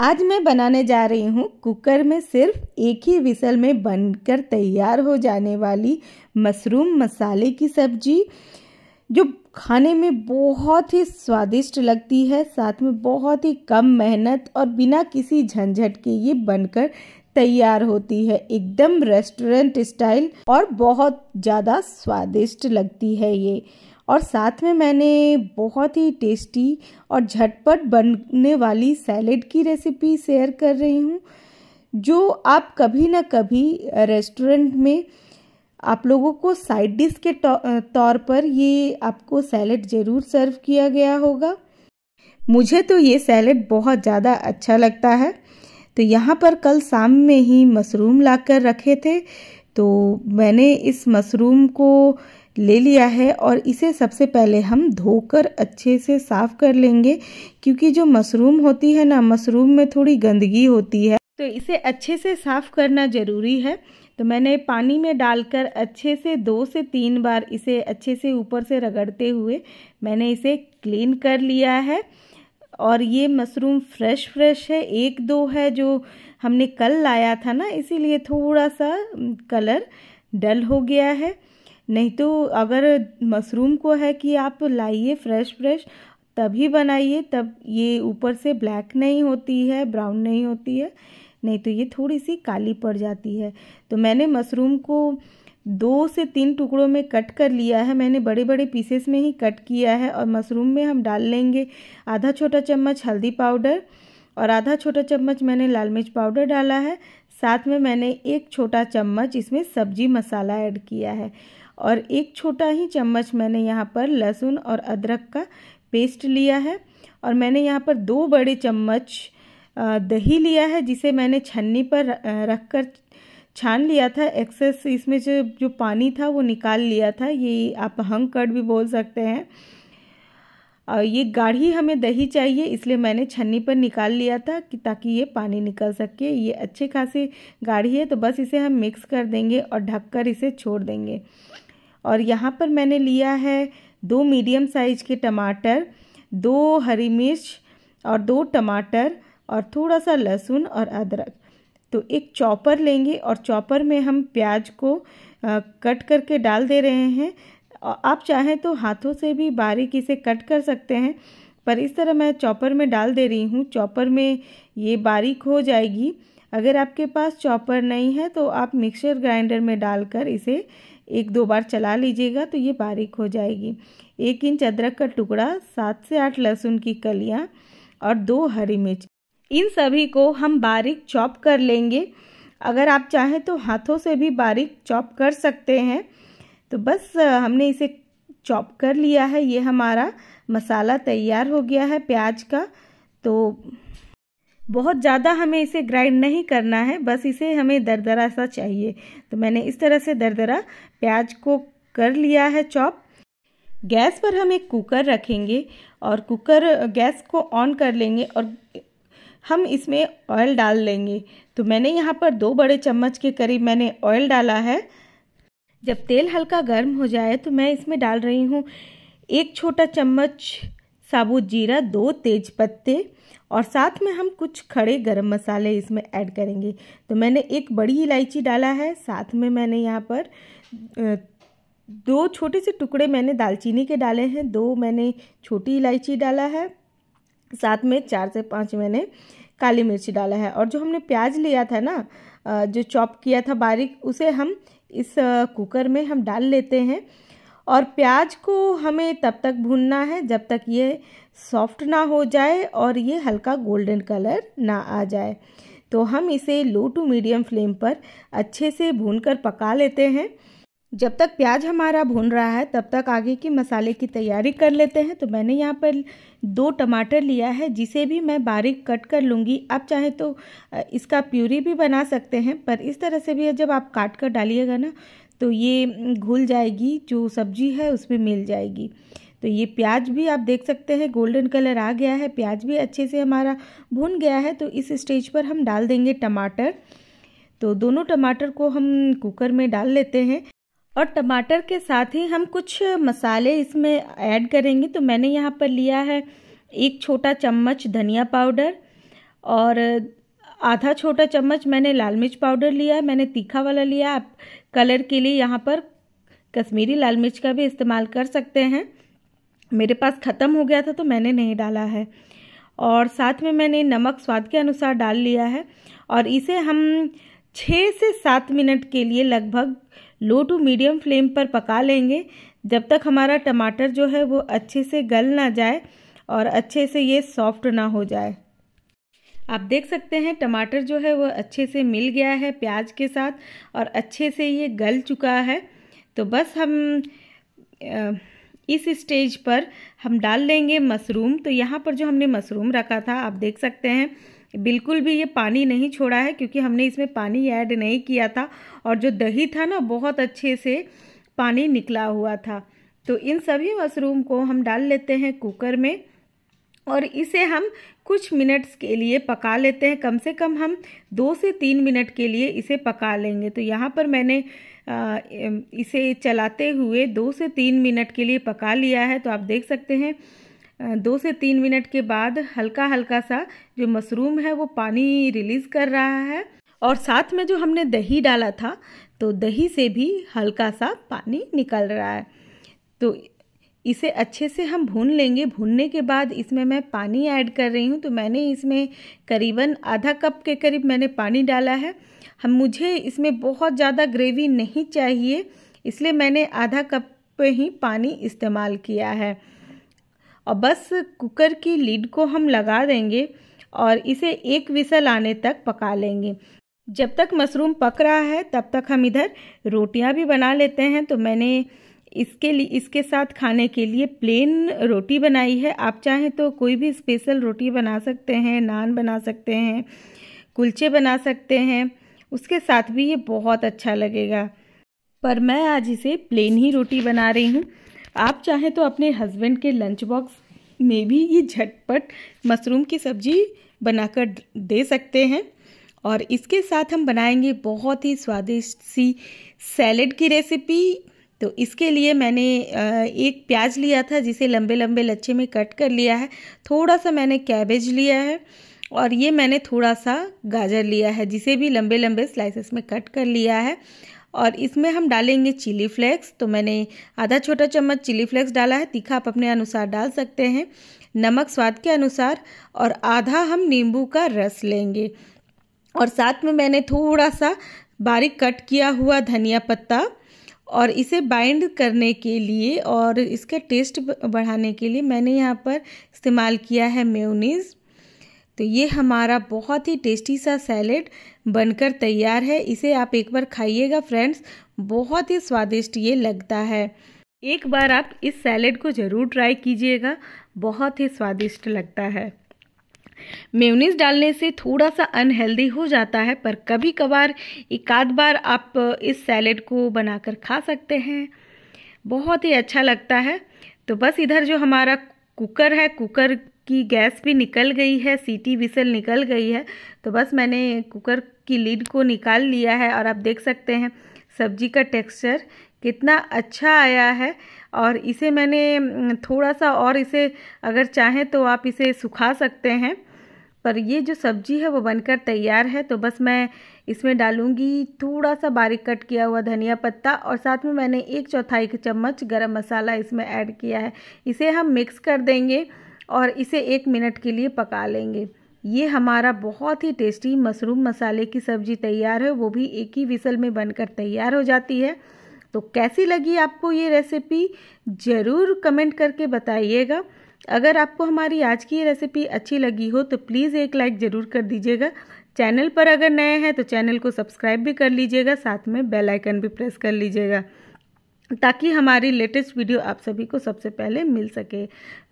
आज मैं बनाने जा रही हूँ कुकर में सिर्फ एक ही विसल में बनकर तैयार हो जाने वाली मशरूम मसाले की सब्जी जो खाने में बहुत ही स्वादिष्ट लगती है साथ में बहुत ही कम मेहनत और बिना किसी झंझट के ये बनकर तैयार होती है एकदम रेस्टोरेंट स्टाइल और बहुत ज़्यादा स्वादिष्ट लगती है ये और साथ में मैंने बहुत ही टेस्टी और झटपट बनने वाली सैलेड की रेसिपी शेयर कर रही हूँ जो आप कभी ना कभी रेस्टोरेंट में आप लोगों को साइड डिश के तो, तौर पर ये आपको सैलेड ज़रूर सर्व किया गया होगा मुझे तो ये सैलेड बहुत ज़्यादा अच्छा लगता है तो यहाँ पर कल शाम में ही मशरूम लाकर रखे थे तो मैंने इस मशरूम को ले लिया है और इसे सबसे पहले हम धोकर अच्छे से साफ़ कर लेंगे क्योंकि जो मशरूम होती है ना मशरूम में थोड़ी गंदगी होती है तो इसे अच्छे से साफ़ करना ज़रूरी है तो मैंने पानी में डालकर अच्छे से दो से तीन बार इसे अच्छे से ऊपर से रगड़ते हुए मैंने इसे क्लीन कर लिया है और ये मशरूम फ्रेश फ्रेश है एक दो है जो हमने कल लाया था ना इसीलिए थोड़ा सा कलर डल हो गया है नहीं तो अगर मशरूम को है कि आप लाइए फ्रेश फ्रेश तभी बनाइए तब ये ऊपर से ब्लैक नहीं होती है ब्राउन नहीं होती है नहीं तो ये थोड़ी सी काली पड़ जाती है तो मैंने मशरूम को दो से तीन टुकड़ों में कट कर लिया है मैंने बड़े बड़े पीसेस में ही कट किया है और मशरूम में हम डाल लेंगे आधा छोटा चम्मच हल्दी पाउडर और आधा छोटा चम्मच मैंने लाल मिर्च पाउडर डाला है साथ में मैंने एक छोटा चम्मच इसमें सब्जी मसाला ऐड किया है और एक छोटा ही चम्मच मैंने यहाँ पर लहसुन और अदरक का पेस्ट लिया है और मैंने यहाँ पर दो बड़े चम्मच दही लिया है जिसे मैंने छन्नी पर रख कर छान लिया था एक्सेस इसमें जो जो पानी था वो निकाल लिया था ये आप हंग कर्ड भी बोल सकते हैं और ये गाढ़ी हमें दही चाहिए इसलिए मैंने छन्नी पर निकाल लिया था कि ताकि ये पानी निकल सके ये अच्छे खासे गाढ़ी है तो बस इसे हम मिक्स कर देंगे और ढककर इसे छोड़ देंगे और यहाँ पर मैंने लिया है दो मीडियम साइज के टमाटर दो हरी मिर्च और दो टमाटर और थोड़ा सा लहसुन और अदरक तो एक चॉपर लेंगे और चॉपर में हम प्याज को आ, कट करके डाल दे रहे हैं आप चाहें तो हाथों से भी बारीक इसे कट कर सकते हैं पर इस तरह मैं चॉपर में डाल दे रही हूँ चॉपर में ये बारीक हो जाएगी अगर आपके पास चॉपर नहीं है तो आप मिक्सर ग्राइंडर में डालकर इसे एक दो बार चला लीजिएगा तो ये बारीक हो जाएगी एक इंच अदरक का टुकड़ा सात से आठ लहसुन की कलियाँ और दो हरी मिर्च इन सभी को हम बारीक चॉप कर लेंगे अगर आप चाहें तो हाथों से भी बारीक चॉप कर सकते हैं तो बस हमने इसे चॉप कर लिया है ये हमारा मसाला तैयार हो गया है प्याज का तो बहुत ज़्यादा हमें इसे ग्राइंड नहीं करना है बस इसे हमें दरदरा सा चाहिए तो मैंने इस तरह से दरदरा प्याज को कर लिया है चॉप गैस पर हम एक कुकर रखेंगे और कुकर गैस को ऑन कर लेंगे और हम इसमें ऑयल डाल लेंगे तो मैंने यहाँ पर दो बड़े चम्मच के करीब मैंने ऑयल डाला है जब तेल हल्का गर्म हो जाए तो मैं इसमें डाल रही हूँ एक छोटा चम्मच साबुत जीरा दो तेज पत्ते और साथ में हम कुछ खड़े गरम मसाले इसमें ऐड करेंगे तो मैंने एक बड़ी इलायची डाला है साथ में मैंने यहाँ पर दो छोटे से टुकड़े मैंने दालचीनी के डाले हैं दो मैंने छोटी इलायची डाला है साथ में चार से पाँच मैंने काली मिर्ची डाला है और जो हमने प्याज लिया था ना जो चॉप किया था बारीक उसे हम इस कुकर में हम डाल लेते हैं और प्याज को हमें तब तक भूनना है जब तक ये सॉफ्ट ना हो जाए और ये हल्का गोल्डन कलर ना आ जाए तो हम इसे लो टू मीडियम फ्लेम पर अच्छे से भूनकर पका लेते हैं जब तक प्याज हमारा भून रहा है तब तक आगे की मसाले की तैयारी कर लेते हैं तो मैंने यहाँ पर दो टमाटर लिया है जिसे भी मैं बारीक कट कर लूँगी आप चाहे तो इसका प्यूरी भी बना सकते हैं पर इस तरह से भी जब आप काट कर डालिएगा ना तो ये घुल जाएगी जो सब्जी है उसमें मिल जाएगी तो ये प्याज भी आप देख सकते हैं गोल्डन कलर आ गया है प्याज भी अच्छे से हमारा भुन गया है तो इस स्टेज पर हम डाल देंगे टमाटर तो दोनों टमाटर को हम कुकर में डाल लेते हैं और टमाटर के साथ ही हम कुछ मसाले इसमें ऐड करेंगे तो मैंने यहाँ पर लिया है एक छोटा चम्मच धनिया पाउडर और आधा छोटा चम्मच मैंने लाल मिर्च पाउडर लिया है मैंने तीखा वाला लिया आप कलर के लिए यहाँ पर कश्मीरी लाल मिर्च का भी इस्तेमाल कर सकते हैं मेरे पास ख़त्म हो गया था तो मैंने नहीं डाला है और साथ में मैंने नमक स्वाद के अनुसार डाल लिया है और इसे हम छः से सात मिनट के लिए लगभग लो टू मीडियम फ्लेम पर पका लेंगे जब तक हमारा टमाटर जो है वो अच्छे से गल ना जाए और अच्छे से ये सॉफ्ट ना हो जाए आप देख सकते हैं टमाटर जो है वह अच्छे से मिल गया है प्याज के साथ और अच्छे से ये गल चुका है तो बस हम इस स्टेज पर हम डाल लेंगे मशरूम तो यहाँ पर जो हमने मशरूम रखा था आप देख सकते हैं बिल्कुल भी ये पानी नहीं छोड़ा है क्योंकि हमने इसमें पानी ऐड नहीं किया था और जो दही था ना बहुत अच्छे से पानी निकला हुआ था तो इन सभी मशरूम को हम डाल लेते हैं कुकर में और इसे हम कुछ मिनट्स के लिए पका लेते हैं कम से कम हम दो से तीन मिनट के लिए इसे पका लेंगे तो यहाँ पर मैंने इसे चलाते हुए दो से तीन मिनट के लिए पका लिया है तो आप देख सकते हैं दो से तीन मिनट के बाद हल्का हल्का सा जो मशरूम है वो पानी रिलीज़ कर रहा है और साथ में जो हमने दही डाला था तो दही से भी हल्का सा पानी निकल रहा है तो इसे अच्छे से हम भून लेंगे भूनने के बाद इसमें मैं पानी ऐड कर रही हूँ तो मैंने इसमें करीबन आधा कप के करीब मैंने पानी डाला है हम मुझे इसमें बहुत ज़्यादा ग्रेवी नहीं चाहिए इसलिए मैंने आधा कप पे ही पानी इस्तेमाल किया है और बस कुकर की लीड को हम लगा देंगे और इसे एक विसल आने तक पका लेंगे जब तक मशरूम पक रहा है तब तक हम इधर रोटियां भी बना लेते हैं तो मैंने इसके लिए इसके साथ खाने के लिए प्लेन रोटी बनाई है आप चाहें तो कोई भी स्पेशल रोटी बना सकते हैं नान बना सकते हैं कुलचे बना सकते हैं उसके साथ भी ये बहुत अच्छा लगेगा पर मैं आज इसे प्लेन ही रोटी बना रही हूँ आप चाहें तो अपने हस्बैंड के लंच बॉक्स में भी ये झटपट मशरूम की सब्ज़ी बनाकर दे सकते हैं और इसके साथ हम बनाएंगे बहुत ही स्वादिष्ट सी सैलड की रेसिपी तो इसके लिए मैंने एक प्याज लिया था जिसे लंबे लंबे लच्छे में कट कर लिया है थोड़ा सा मैंने कैबेज लिया है और ये मैंने थोड़ा सा गाजर लिया है जिसे भी लंबे लंबे स्लाइसेस में कट कर लिया है और इसमें हम डालेंगे चिली फ्लेक्स तो मैंने आधा छोटा चम्मच चिली फ्लेक्स डाला है तीखा आप अपने अनुसार डाल सकते हैं नमक स्वाद के अनुसार और आधा हम नींबू का रस लेंगे और साथ में मैंने थोड़ा सा बारीक कट किया हुआ धनिया पत्ता और इसे बाइंड करने के लिए और इसका टेस्ट बढ़ाने के लिए मैंने यहाँ पर इस्तेमाल किया है मेयोनीज़ तो ये हमारा बहुत ही टेस्टी सा सैलेड बनकर तैयार है इसे आप एक बार खाइएगा फ्रेंड्स बहुत ही स्वादिष्ट ये लगता है एक बार आप इस सैलेड को ज़रूर ट्राई कीजिएगा बहुत ही स्वादिष्ट लगता है मेयोनीज डालने से थोड़ा सा अनहेल्दी हो जाता है पर कभी कभार एक आध बार आप इस सैलेड को बनाकर खा सकते हैं बहुत ही अच्छा लगता है तो बस इधर जो हमारा कुकर है कुकर की गैस भी निकल गई है सीटी विसल निकल गई है तो बस मैंने कुकर की लीड को निकाल लिया है और आप देख सकते हैं सब्जी का टेक्सचर कितना अच्छा आया है और इसे मैंने हम्म, थोड़ा सा और इसे अगर चाहें तो आप इसे सुखा सकते हैं पर ये जो सब्ज़ी है वो बनकर तैयार है तो बस मैं इसमें डालूँगी थोड़ा सा बारीक कट किया हुआ धनिया पत्ता और साथ में मैंने एक चौथाई के चम्मच गरम मसाला इसमें ऐड किया है इसे हम मिक्स कर देंगे और इसे एक मिनट के लिए पका लेंगे ये हमारा बहुत ही टेस्टी मशरूम मसाले की सब्ज़ी तैयार है वो भी एक ही विसल में बनकर तैयार हो जाती है तो कैसी लगी आपको ये रेसिपी ज़रूर कमेंट करके बताइएगा अगर आपको हमारी आज की ये रेसिपी अच्छी लगी हो तो प्लीज़ एक लाइक ज़रूर कर दीजिएगा चैनल पर अगर नए हैं तो चैनल को सब्सक्राइब भी कर लीजिएगा साथ में बेल आइकन भी प्रेस कर लीजिएगा ताकि हमारी लेटेस्ट वीडियो आप सभी को सबसे पहले मिल सके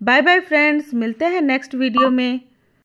बाय बाय फ्रेंड्स मिलते हैं नेक्स्ट वीडियो में